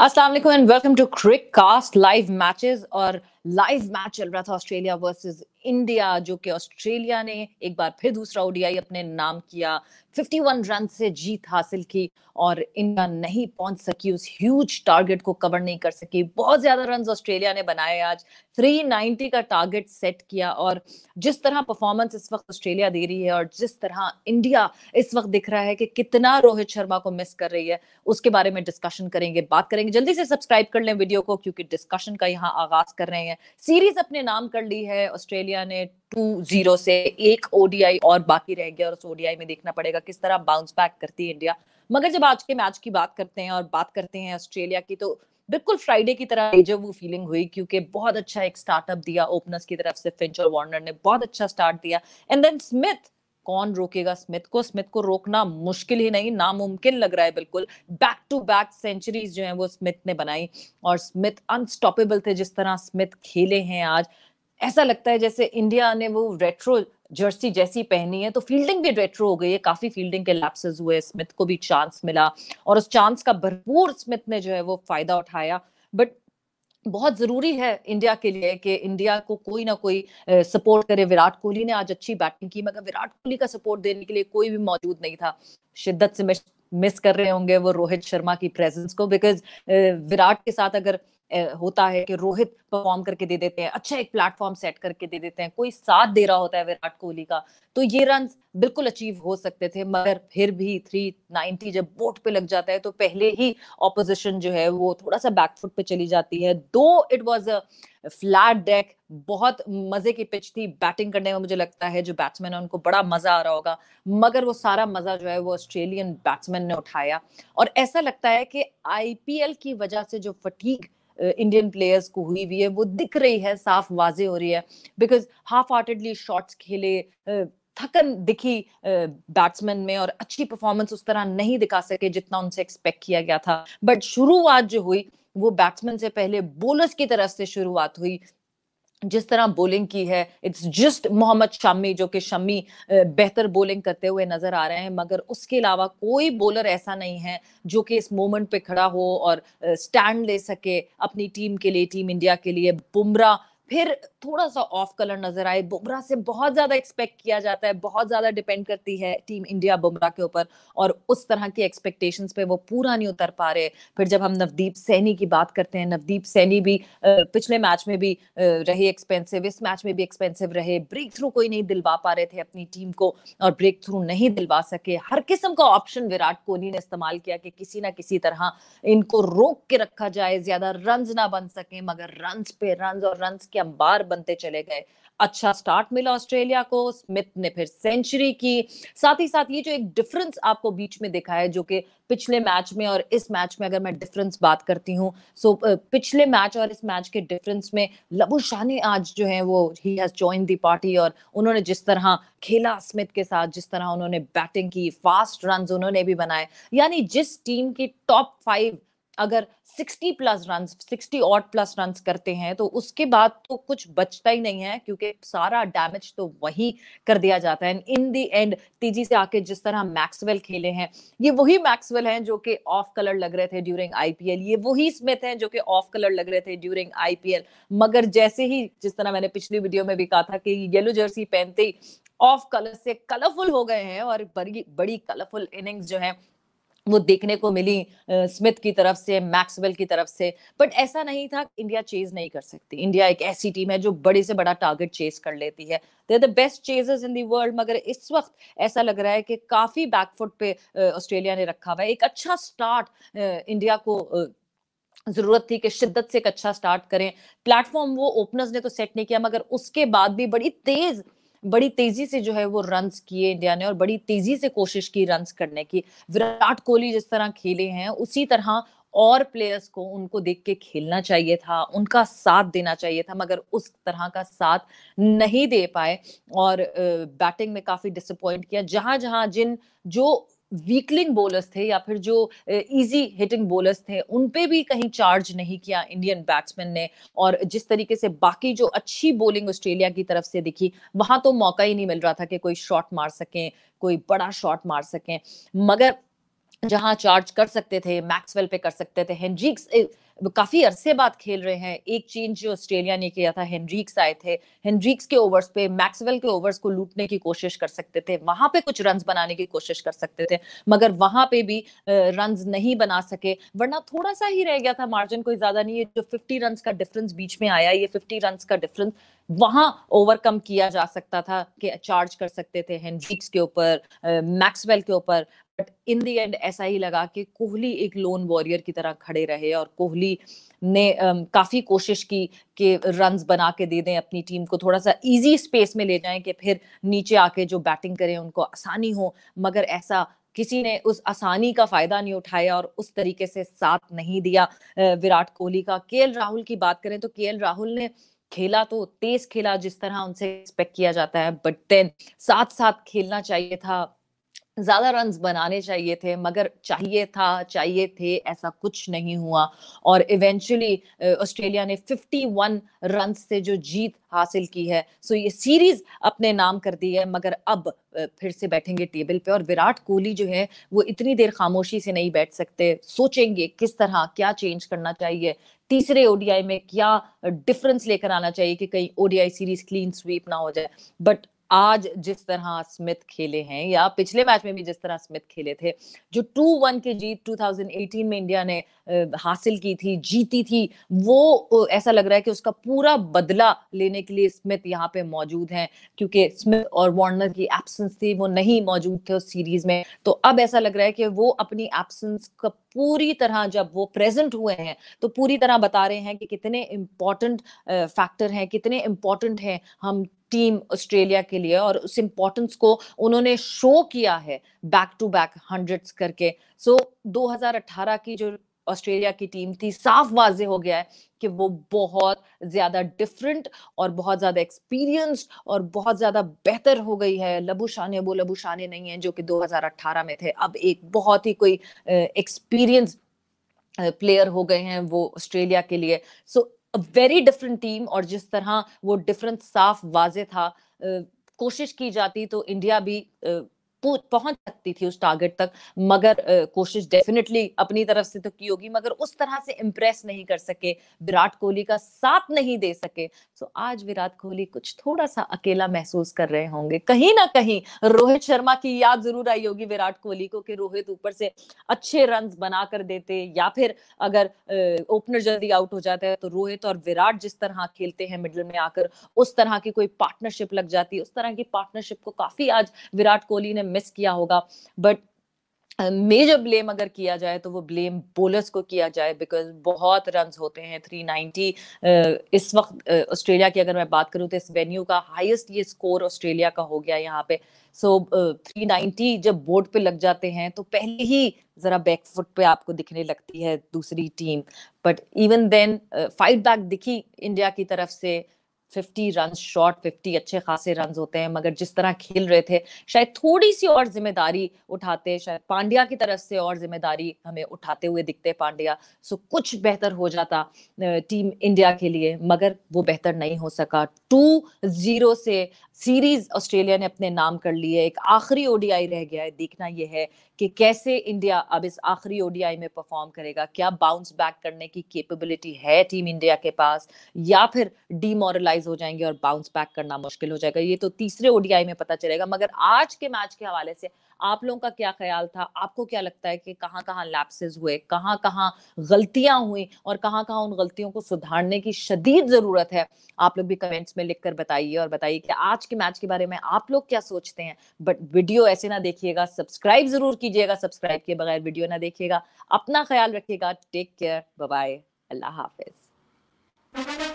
Assalamu alaikum and welcome to Crickcast live matches or live match चल रहा था Australia versus India जो कि ऑस्ट्रेलिया ने एक बार फिर दूसरा ओडीआई अपने नाम किया 51 रन से जीत हासिल की और इंडिया नहीं पहुंच सकी उस ह्यूज टारगेट को कवर नहीं कर सकी बहुत ज्यादा रन ऑस्ट्रेलिया ने बनाए आज 390 का टारगेट सेट किया और जिस तरह परफॉर्मेंस इस वक्त ऑस्ट्रेलिया दे रही है और जिस तरह इंडिया इस वक्त दिख रहा है कि कितना रोहित शर्मा को मिस कर रही है उसके बारे में डिस्कशन करेंगे बात करेंगे जल्दी से सब्सक्राइब कर लें वीडियो को क्योंकि डिस्कशन का यहाँ आगाज कर रहे हैं हैं सीरीज अपने नाम कर ली है ऑस्ट्रेलिया ने टू जीरो से एक ओडीआई और बाकी रह गया और उस ओडीआई में देखना पड़ेगा किस तरह बाउंस बैक करती है इंडिया मगर जब आज के मैच की बात करते हैं और बात करते हैं ऑस्ट्रेलिया की तो बिल्कुल फ्राइडे की तरह वो फीलिंग हुई क्योंकि बहुत अच्छा एक स्टार्टअप दिया ओपनर्स की तरफ से फिंच और वार्नर ने बहुत अच्छा स्टार्ट दिया एंड देन स्मिथ कौन रोकेगा स्मिथ को स्मिथ को रोकना मुश्किल ही नहीं नामुमकिन लग रहा है बिल्कुल बैक टू बैक सेंचुरीज जो है वो स्मिथ ने बनाई और स्मिथ अनस्टॉपेबल थे जिस तरह स्मिथ खेले हैं आज ऐसा लगता है जैसे इंडिया ने वो रेट्रो जर्सी जैसी पहनी है तो फील्डिंग भी रेट्रो हो गई है काफी फील्डिंग के लैप्सेस हुए स्मिथ को भी चांस मिला और उस चांस का भरपूर स्मिथ ने जो है वो फायदा उठाया बट बहुत जरूरी है इंडिया के लिए कि इंडिया को कोई ना कोई सपोर्ट करे विराट कोहली ने आज अच्छी बैटिंग की मगर विराट कोहली का सपोर्ट देने के लिए कोई भी मौजूद नहीं था शिद्दत से मिस कर रहे होंगे वो रोहित शर्मा की प्रेजेंस को बिकॉज विराट के साथ अगर होता है कि रोहित परफॉर्म करके दे देते हैं अच्छा एक प्लेटफॉर्म सेट करके दे देते हैं कोई साथ दे रहा होता है विराट कोहली का तो ये रन बिल्कुल अचीव हो सकते थे मगर फिर भी थ्री नाइनटी जब बोट पे लग जाता है तो पहले ही ऑपोजिशन जो है वो थोड़ा सा बैकफुट पे चली जाती है दो it was a flat deck बहुत मजे की पिच थी बैटिंग करने में मुझे लगता है जो बैट्समैन है उनको बड़ा मजा आ रहा होगा मगर वो सारा मजा जो है वो ऑस्ट्रेलियन बैट्समैन ने उठाया और ऐसा लगता है कि आईपीएल की वजह से जो फटीक इंडियन uh, प्लेयर्स को हुई हुई है वो दिख रही है साफ वाजे हो रही है बिकॉज हाफ हार्टेडली शॉट्स खेले uh, थकन दिखी बैट्समैन uh, में और अच्छी परफॉर्मेंस उस तरह नहीं दिखा सके जितना उनसे एक्सपेक्ट किया गया था बट शुरुआत जो हुई वो बैट्समैन से पहले बोलर्स की तरफ से शुरुआत हुई जिस तरह बोलिंग की है इट्स जस्ट मोहम्मद शमी जो कि शमी बेहतर बोलिंग करते हुए नजर आ रहे हैं मगर उसके अलावा कोई बॉलर ऐसा नहीं है जो कि इस मोमेंट पे खड़ा हो और स्टैंड ले सके अपनी टीम के लिए टीम इंडिया के लिए बुमराह फिर थोड़ा सा ऑफ कलर नजर आए बुमराह से बहुत ज्यादा एक्सपेक्ट किया जाता है बहुत ज्यादा डिपेंड करती है टीम इंडिया बुमराह के ऊपर और उस तरह की एक्सपेक्टेशन पे वो पूरा नहीं उतर पा रहे फिर जब हम नवदीप सैनी की बात करते हैं नवदीप सैनी भी पिछले मैच में भी रहे एक्सपेंसिव इस मैच में भी एक्सपेंसिव रहे ब्रेक थ्रू कोई नहीं दिलवा पा रहे थे अपनी टीम को और ब्रेक थ्रू नहीं दिलवा सके हर किस्म का ऑप्शन विराट कोहली ने इस्तेमाल किया कि किसी ना किसी तरह इनको रोक के रखा जाए ज्यादा रन ना बन सके मगर रन पे रन और रन क्या अंबार बनते चले गए अच्छा स्टार्ट मिला ऑस्ट्रेलिया को स्मिथ ने फिर सेंचुरी की साथ ही साथ ये जो एक डिफरेंस आपको बीच में दिखा है जो कि पिछले मैच में और इस मैच में अगर मैं डिफरेंस बात करती हूँ सो so, पिछले मैच और इस मैच के डिफरेंस में लबू शाह ने आज जो है वो ही हैज ज्वाइन दी पार्टी और उन्होंने जिस तरह खेला स्मिथ के साथ जिस तरह उन्होंने बैटिंग की फास्ट रन उन्होंने भी बनाए यानी जिस टीम की टॉप फाइव अगर 60 प्लस रन 60 ऑट प्लस रन करते हैं तो उसके बाद तो कुछ बचता ही नहीं है क्योंकि सारा डैमेज तो वही कर दिया जाता है इन दी एंड तेजी से आके जिस तरह मैक्सवेल खेले हैं ये वही मैक्सवेल हैं जो कि ऑफ कलर लग रहे थे ड्यूरिंग आईपीएल ये वही स्मिथ हैं जो कि ऑफ कलर लग रहे थे ड्यूरिंग आईपीएल मगर जैसे ही जिस तरह मैंने पिछली वीडियो में भी कहा था कि येलो जर्सी पहनते ही ऑफ कलर से कलरफुल हो गए हैं और बड़ी बड़ी कलरफुल इनिंग्स जो है वो देखने को मिली स्मिथ की तरफ से मैक्सवेल की तरफ से बट ऐसा नहीं था इंडिया चेज नहीं कर सकती इंडिया एक ऐसी टीम है जो बड़े से बड़ा टारगेट चेज कर लेती है they the best chasers in world मगर इस वक्त ऐसा लग रहा है कि काफी बैकफुट पे ऑस्ट्रेलिया ने रखा हुआ है एक अच्छा स्टार्ट इंडिया को जरूरत थी कि शिद्दत से एक अच्छा स्टार्ट करें प्लेटफॉर्म वो ओपनर्स ने तो सेट नहीं किया मगर उसके बाद भी बड़ी तेज बड़ी तेजी से जो है वो रन किए इंडिया ने और बड़ी तेजी से कोशिश की रन करने की विराट कोहली जिस तरह खेले हैं उसी तरह और प्लेयर्स को उनको देख के खेलना चाहिए था उनका साथ देना चाहिए था मगर उस तरह का साथ नहीं दे पाए और बैटिंग में काफी डिसअपॉइंट किया जहां जहां जिन जो वीकलिंग बोलर्स थे या फिर जो इजी हिटिंग बोलर्स थे उन पे भी कहीं चार्ज नहीं किया इंडियन बैट्समैन ने और जिस तरीके से बाकी जो अच्छी बॉलिंग ऑस्ट्रेलिया की तरफ से दिखी वहां तो मौका ही नहीं मिल रहा था कि कोई शॉट मार सकें कोई बड़ा शॉट मार सकें मगर जहां चार्ज कर सकते थे मैक्सवेल पे कर सकते थे हेनरिक्स काफी अरसे बाद खेल रहे हैं एक चेंज जो ऑस्ट्रेलिया ने किया था हेनरिक्स आए थे हेनरिक्स के ओवर्स पे मैक्सवेल के ओवर्स को लूटने की कोशिश कर सकते थे वहां पे कुछ रन बनाने की कोशिश कर सकते थे मगर वहां पे भी रन नहीं बना सके वरना थोड़ा सा ही रह गया था मार्जिन कोई ज्यादा नहीं है जो फिफ्टी रन का डिफरेंस बीच में आया ये फिफ्टी रन का डिफरेंस वहां ओवरकम किया जा सकता था कि चार्ज कर सकते थे हेनरिक्स के ऊपर मैक्सवेल के ऊपर बट इन दी एंड ऐसा ही लगा कि कोहली एक लोन वॉरियर की तरह खड़े रहे और कोहली ने um, काफी कोशिश की कि रन बना के दे दें अपनी टीम को थोड़ा सा इजी स्पेस में ले जाएं कि फिर नीचे आके जो बैटिंग करें उनको आसानी हो मगर ऐसा किसी ने उस आसानी का फायदा नहीं उठाया और उस तरीके से साथ नहीं दिया uh, विराट कोहली का के राहुल की बात करें तो के राहुल ने खेला तो तेज खेला जिस तरह उनसे एक्सपेक्ट किया जाता है बट देन साथ साथ खेलना चाहिए था ज्यादा रन बनाने चाहिए थे मगर चाहिए था चाहिए थे ऐसा कुछ नहीं हुआ और इवेंचुअली ऑस्ट्रेलिया ने 51 रन से जो जीत हासिल की है सो ये सीरीज अपने नाम कर दी है मगर अब फिर से बैठेंगे टेबल पे और विराट कोहली जो है वो इतनी देर खामोशी से नहीं बैठ सकते सोचेंगे किस तरह क्या चेंज करना चाहिए तीसरे ओडीआई में क्या डिफरेंस लेकर आना चाहिए कि कहीं ओडीआई सीरीज क्लीन स्वीप ना हो जाए बट आज जिस तरह स्मिथ खेले हैं या पिछले मैच में भी जिस तरह स्मिथ खेले थे जो टू वन की जीत 2018 में इंडिया ने हासिल की थी जीती थी वो ऐसा लग रहा है कि उसका पूरा बदला लेने के लिए स्मिथ यहाँ पे मौजूद हैं क्योंकि स्मिथ और वार्नर की एब्सेंस थी वो नहीं मौजूद थे उस सीरीज में तो अब ऐसा लग रहा है कि वो अपनी एब्सेंस का पूरी तरह जब वो प्रेजेंट हुए हैं तो पूरी तरह बता रहे हैं कि कितने इम्पोर्टेंट फैक्टर हैं कितने इम्पोर्टेंट हैं हम टीम ऑस्ट्रेलिया के लिए और उस इम्पोर्टेंस को उन्होंने शो किया है बैक टू बैक हंड्रेड करके सो so, 2018 की जो ऑस्ट्रेलिया की टीम थी साफ वाजे हो गया है कि वो बहुत ज्यादा डिफरेंट और बहुत ज्यादा एक्सपीरियंस्ड और बहुत ज्यादा बेहतर हो गई है लबू शान वो लबू नहीं है जो कि 2018 में थे अब एक बहुत ही कोई एक्सपीरियंस प्लेयर हो गए हैं वो ऑस्ट्रेलिया के लिए so so, very different team और जिस तरह वो डिफरेंस साफ वाजे था कोशिश की जाती तो इंडिया भी तो पहुंच सकती थी उस टारगेट तक मगर कोशिश डेफिनेटली अपनी तरफ से तो की होगी मगर उस तरह से इम्प्रेस नहीं कर सके विराट कोहली का साथ नहीं दे सके सो तो so, आज विराट कोहली कुछ थोड़ा सा अकेला महसूस कर रहे होंगे कहीं ना कहीं रोहित शर्मा की याद जरूर आई होगी विराट कोहली को कि रोहित ऊपर से अच्छे रन बना कर देते या फिर अगर ओपनर जल्दी आउट हो जाता है तो रोहित और विराट जिस तरह खेलते हैं मिडल में आकर उस तरह की कोई पार्टनरशिप लग जाती है उस तरह की पार्टनरशिप को काफी आज विराट कोहली ने मिस किया होगा बट मेजर ब्लेम अगर किया जाए तो वो ब्लेम बोलर्स को किया जाए बिकॉज बहुत रन होते हैं 390 इस वक्त ऑस्ट्रेलिया की अगर मैं बात करूँ तो इस वेन्यू का हाईएस्ट ये स्कोर ऑस्ट्रेलिया का हो गया यहाँ पे सो so, uh, 390 जब बोर्ड पे लग जाते हैं तो पहले ही जरा बैकफुट पे आपको दिखने लगती है दूसरी team but even then fight back दिखी इंडिया की तरफ से फिफ्टी रन शॉर्ट फिफ्टी अच्छे खासे रन होते हैं मगर जिस तरह खेल रहे थे शायद थोड़ी सी और जिम्मेदारी उठाते शायद पांड्या की तरफ से और जिम्मेदारी हमें उठाते हुए दिखते पांड्या सो कुछ बेहतर हो जाता टीम इंडिया के लिए मगर वो बेहतर नहीं हो सका टू जीरो से सीरीज ऑस्ट्रेलिया ने अपने नाम कर लिए है एक आखिरी ओडीआई रह गया है देखना यह है कि कैसे इंडिया अब इस आखिरी ओडीआई में परफॉर्म करेगा क्या बाउंस बैक करने की कैपेबिलिटी है टीम इंडिया के पास या फिर डीमोरलाइज न्यूट्रलाइज हो जाएंगे और बाउंस बैक करना मुश्किल हो जाएगा ये तो तीसरे ओडीआई में पता चलेगा मगर आज के मैच के हवाले से आप लोगों का क्या ख्याल था आपको क्या लगता है कि कहाँ कहाँ लैप्सेस हुए कहाँ कहाँ गलतियां हुई और कहाँ कहाँ उन गलतियों को सुधारने की शदीद जरूरत है आप लोग भी कमेंट्स में लिख कर बताइए और बताइए कि आज के मैच के बारे में आप लोग क्या सोचते हैं बट वीडियो ऐसे ना देखिएगा सब्सक्राइब जरूर कीजिएगा सब्सक्राइब किए बगैर वीडियो ना देखिएगा अपना ख्याल रखिएगा टेक केयर बाय अल्लाह हाफिज